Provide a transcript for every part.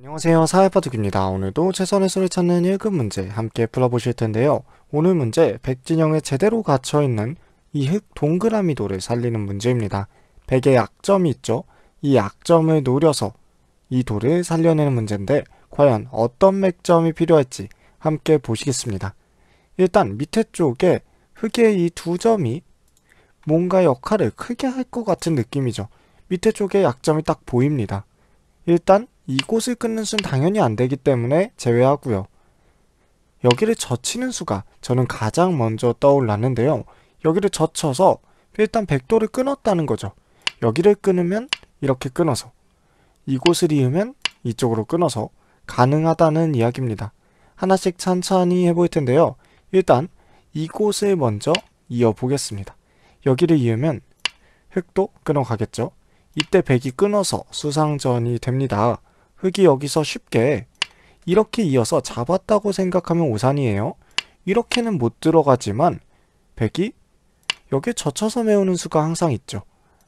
안녕하세요 사회파도기입니다 오늘도 최선의 소리 찾는 1급 문제 함께 풀어보실 텐데요. 오늘 문제 백진영의 제대로 갇혀있는 이 흙 동그라미돌을 살리는 문제입니다. 백의 약점이 있죠. 이 약점을 노려서 이 돌을 살려내는 문제인데 과연 어떤 맥점이 필요할지 함께 보시겠습니다. 일단 밑에 쪽에 흙의 이 두 점이 뭔가 역할을 크게 할 것 같은 느낌이죠. 밑에 쪽에 약점이 딱 보입니다. 일단 이곳을 끊는 수는 당연히 안 되기 때문에 제외하고요. 여기를 젖히는 수가 저는 가장 먼저 떠올랐는데요. 여기를 젖혀서 일단 백도를 끊었다는 거죠. 여기를 끊으면 이렇게 끊어서 이곳을 이으면 이쪽으로 끊어서 가능하다는 이야기입니다. 하나씩 천천히 해볼 텐데요. 일단 이곳을 먼저 이어보겠습니다. 여기를 이으면 흙도 끊어가겠죠. 이때 백이 끊어서 수상전이 됩니다. 흙이 여기서 쉽게 이렇게 이어서 잡았다고 생각하면 우산이에요 이렇게는 못 들어가지만 백이 여기에 젖혀서 메우는 수가 항상 있죠.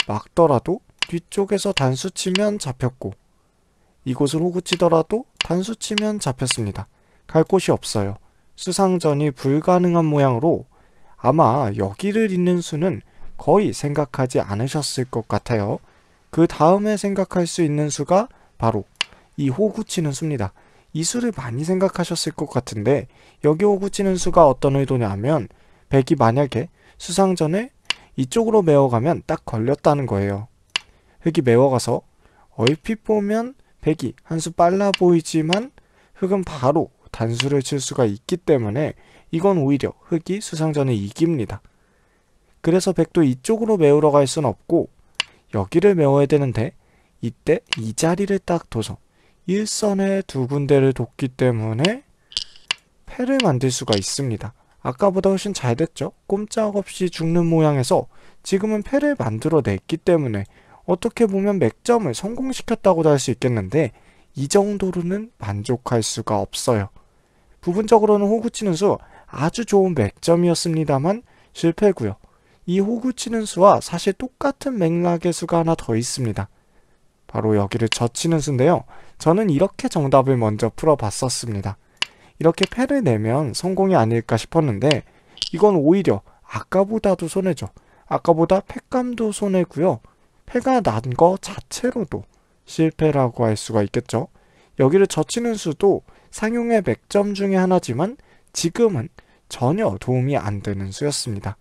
막더라도 뒤쪽에서 단수 치면 잡혔고 이곳을 호구 치더라도 단수 치면 잡혔습니다. 갈 곳이 없어요. 수상전이 불가능한 모양으로 아마 여기를 잇는 수는 거의 생각하지 않으셨을 것 같아요. 그 다음에 생각할 수 있는 수가 바로 이 호구치는 수입니다. 이 수를 많이 생각하셨을 것 같은데 여기 호구치는 수가 어떤 의도냐면 백이 만약에 수상전을 이쪽으로 메워가면 딱 걸렸다는 거예요. 흙이 메워가서 얼핏 보면 백이 한 수 빨라 보이지만 흙은 바로 단수를 칠 수가 있기 때문에 이건 오히려 흙이 수상전을 이깁니다. 그래서 백도 이쪽으로 메우러 갈 순 없고 여기를 메워야 되는데 이때 이 자리를 딱 둬서 일선에 두 군데를 돕기 때문에 패를 만들 수가 있습니다. 아까보다 훨씬 잘 됐죠? 꼼짝없이 죽는 모양에서 지금은 패를 만들어냈기 때문에 어떻게 보면 맥점을 성공시켰다고도 할 수 있겠는데 이 정도로는 만족할 수가 없어요. 부분적으로는 호구치는 수 아주 좋은 맥점이었습니다만 실패구요이 호구치는 수와 사실 똑같은 맥락의 수가 하나 더 있습니다. 바로 여기를 젖히는 수인데요. 저는 이렇게 정답을 먼저 풀어봤었습니다. 이렇게 패를 내면 성공이 아닐까 싶었는데 이건 오히려 아까보다도 손해죠. 아까보다 패감도 손해고요. 패가 난 거 자체로도 실패라고 할 수가 있겠죠. 여기를 젖히는 수도 상용의 맥점 중에 하나지만 지금은 전혀 도움이 안 되는 수였습니다.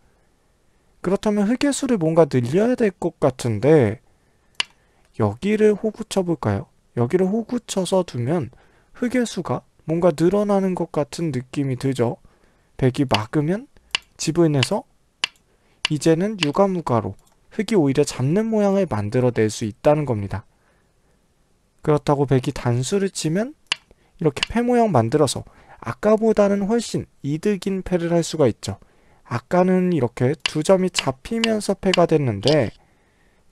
그렇다면 흑의 수를 뭔가 늘려야 될 것 같은데 여기를 호구 쳐볼까요? 여기를 호구 쳐서 두면 흙의 수가 뭔가 늘어나는 것 같은 느낌이 들죠. 백이 막으면 지브인에서 이제는 유가무가로 흙이 오히려 잡는 모양을 만들어낼 수 있다는 겁니다. 그렇다고 백이 단수를 치면 이렇게 폐 모양 만들어서 아까보다는 훨씬 이득인 패를 할 수가 있죠. 아까는 이렇게 두 점이 잡히면서 패가 됐는데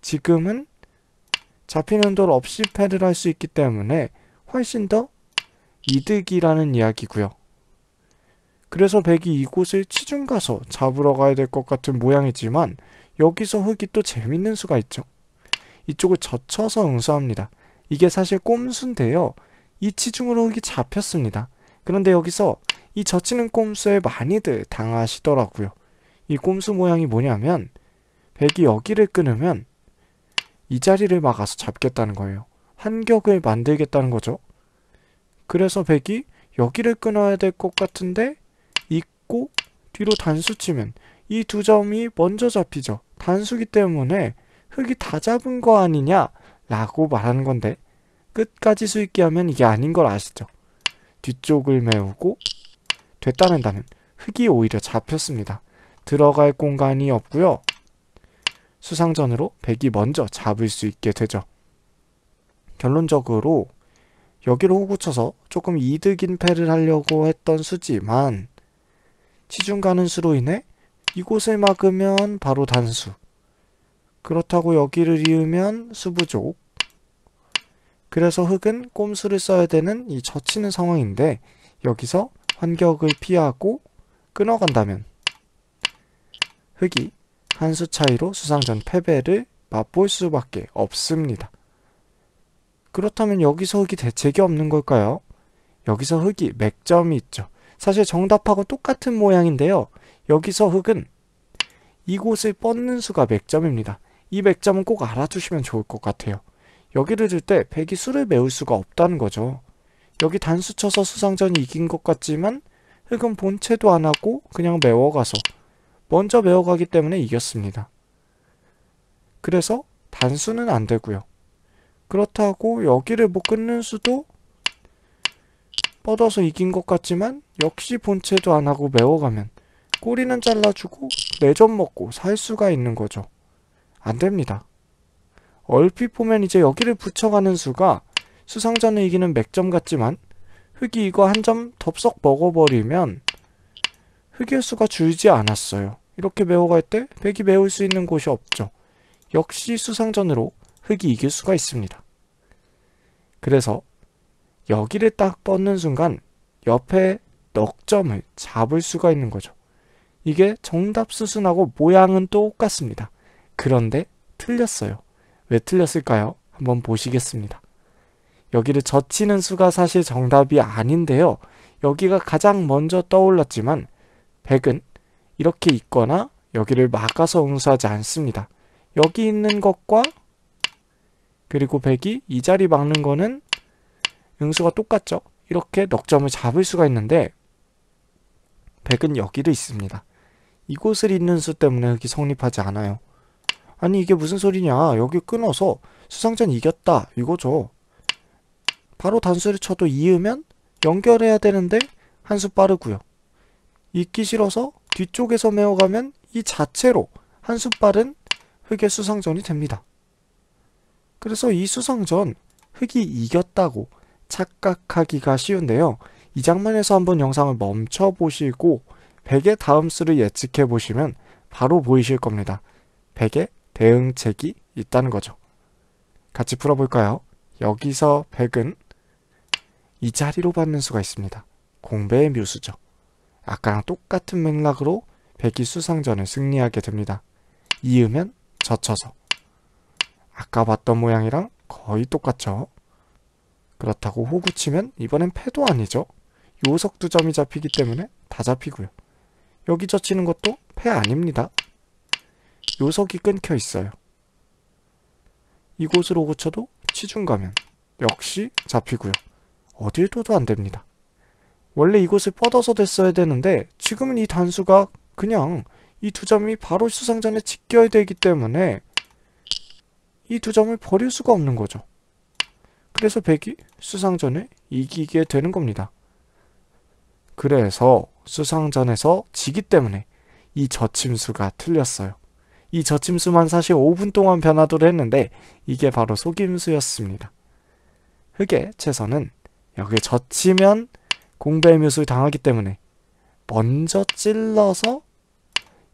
지금은 잡히는 돌 없이 패를할 수 있기 때문에 훨씬 더 이득이라는 이야기고요. 그래서 백이 이곳을 치중 가서 잡으러 가야 될 것 같은 모양이지만 여기서 흙이 또 재밌는 수가 있죠. 이쪽을 젖혀서 응수합니다. 이게 사실 꼼수인데요. 이 치중으로 흙이 잡혔습니다. 그런데 여기서 이 젖히는 꼼수에 많이들 당하시더라고요. 이 꼼수 모양이 뭐냐면 백이 여기를 끊으면 이 자리를 막아서 잡겠다는 거예요. 한격을 만들겠다는 거죠. 그래서 백이 여기를 끊어야 될 것 같은데 있고 뒤로 단수 치면 이 두 점이 먼저 잡히죠. 단수기 때문에 흙이 다 잡은 거 아니냐 라고 말하는 건데 끝까지 수있게하면 이게 아닌 걸 아시죠? 뒤쪽을 메우고 됐다는 다는 흙이 오히려 잡혔습니다. 들어갈 공간이 없고요. 수상전으로 백이 먼저 잡을 수 있게 되죠. 결론적으로 여기로 호구쳐서 조금 이득인 패를 하려고 했던 수지만 치중 가는 수로 인해 이곳을 막으면 바로 단수 그렇다고 여기를 이으면 수부족 그래서 흑은 꼼수를 써야 되는 이 젖히는 상황인데 여기서 환격을 피하고 끊어간다면 흙이 한수 차이로 수상 전 패배를 맛볼 수밖에 없습니다. 그렇다면 여기서 흙이 대책이 없는 걸까요? 여기서 흙이 맥점이 있죠. 사실 정답하고 똑같은 모양인데요. 여기서 흙은 이곳을 뻗는 수가 맥점입니다. 이 맥점은 꼭 알아두시면 좋을 것 같아요. 여기를 들때 백이 수를 메울 수가 없다는 거죠. 여기 단수 쳐서 수상전이 이긴 것 같지만 흙은 본체도 안 하고 그냥 메워가서 먼저 배워가기 때문에 이겼습니다. 그래서 단수는 안 되고요. 그렇다고 여기를 못 뭐 끊는 수도 뻗어서 이긴 것 같지만 역시 본체도 안 하고 메워가면 꼬리는 잘라주고 내 점 먹고 살 수가 있는 거죠. 안 됩니다. 얼핏 보면 이제 여기를 붙여가는 수가 수상자는 이기는 맥점 같지만 흙이 이거 한 점 덥석 먹어버리면 흑일수가 줄지 않았어요. 이렇게 배워갈 때 백이 배울 수 있는 곳이 없죠. 역시 수상전으로 흑이 이길 수가 있습니다. 그래서 여기를 딱 뻗는 순간 옆에 넉점을 잡을 수가 있는 거죠. 이게 정답 수순하고 모양은 똑같습니다. 그런데 틀렸어요. 왜 틀렸을까요? 한번 보시겠습니다. 여기를 젖히는 수가 사실 정답이 아닌데요. 여기가 가장 먼저 떠올랐지만 100은 이렇게 있거나 여기를 막아서 응수하지 않습니다. 여기 있는 것과 그리고 100이 이 자리 막는 거는 응수가 똑같죠? 이렇게 넉점을 잡을 수가 있는데 100은 여기도 있습니다. 이곳을 잇는수 때문에 흑이 성립하지 않아요. 아니 이게 무슨 소리냐 여기 끊어서 수상전 이겼다 이거죠. 바로 단수를 쳐도 이으면 연결해야 되는데 한 수 빠르고요. 익기 싫어서 뒤쪽에서 메어가면 이 자체로 한 숫발은 흙의 수상전이 됩니다. 그래서 이 수상전 흙이 이겼다고 착각하기가 쉬운데요. 이 장면에서 한번 영상을 멈춰보시고 백의 다음 수를 예측해보시면 바로 보이실 겁니다. 백의 대응책이 있다는 거죠. 같이 풀어볼까요? 여기서 백은 이 자리로 받는 수가 있습니다. 공배의 묘수죠. 아까랑 똑같은 맥락으로 백이 수상전을 승리하게 됩니다. 이으면 젖혀서 아까 봤던 모양이랑 거의 똑같죠. 그렇다고 호구 치면 이번엔 패도 아니죠. 요석 두 점이 잡히기 때문에 다 잡히고요. 여기 젖히는 것도 패 아닙니다. 요석이 끊겨 있어요. 이곳으로 호구쳐도 치중 가면 역시 잡히고요. 어딜 둬도 안 됩니다. 원래 이곳을 뻗어서 됐어야 되는데 지금은 이 단수가 그냥 이 두 점이 바로 수상전에 직야되기 때문에 이 두 점을 버릴 수가 없는 거죠. 그래서 백이 수상전에 이기게 되는 겁니다. 그래서 수상전에서 지기 때문에 이 저침수가 틀렸어요. 이 저침수만 사실 5분 동안 변화도 했는데 이게 바로 속임수였습니다. 흑의 최선은 여기 젖히면 공배의 묘수를 당하기 때문에 먼저 찔러서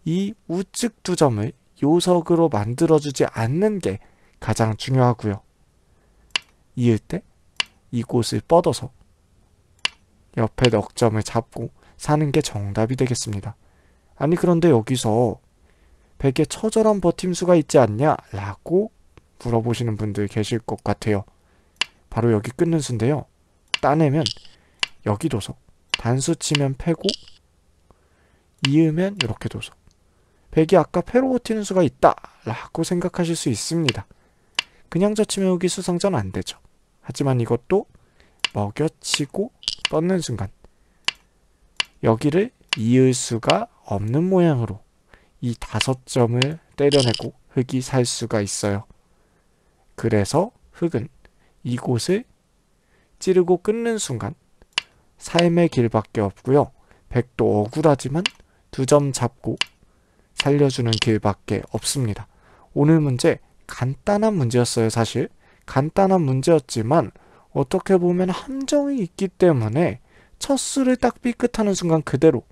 이 우측 두 점을 요석으로 만들어주지 않는 게 가장 중요하고요. 이을 때 이곳을 뻗어서 옆에 넉점을 잡고 사는 게 정답이 되겠습니다. 아니 그런데 여기서 백에 처절한 버팀수가 있지 않냐? 라고 물어보시는 분들 계실 것 같아요. 바로 여기 끊는 수인데요. 따내면 여기 도서 단수 치면 패고 이으면 이렇게 도서 백이 아까 패로 버티는 수가 있다 라고 생각하실 수 있습니다 그냥 젖히면 여기 수상전 안되죠 하지만 이것도 먹여치고 뻗는 순간 여기를 이을 수가 없는 모양으로 이 다섯 점을 때려내고 흙이 살 수가 있어요 그래서 흙은 이곳을 찌르고 끊는 순간 삶의 길밖에 없고요. 백도 억울하지만 두 점 잡고 살려주는 길밖에 없습니다. 오늘 문제 간단한 문제였어요 사실. 간단한 문제였지만 어떻게 보면 함정이 있기 때문에 첫 수를 딱 삐끗하는 순간 그대로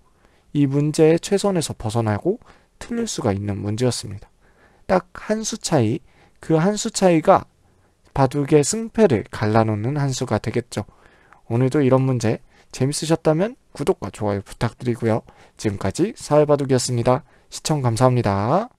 이 문제의 최선에서 벗어나고 틀릴 수가 있는 문제였습니다. 딱 한 수 차이, 그 한 수 차이가 바둑의 승패를 갈라놓는 한 수가 되겠죠. 오늘도 이런 문제 재밌으셨다면 구독과 좋아요 부탁드리고요. 지금까지 사회바둑이었습니다. 시청 감사합니다.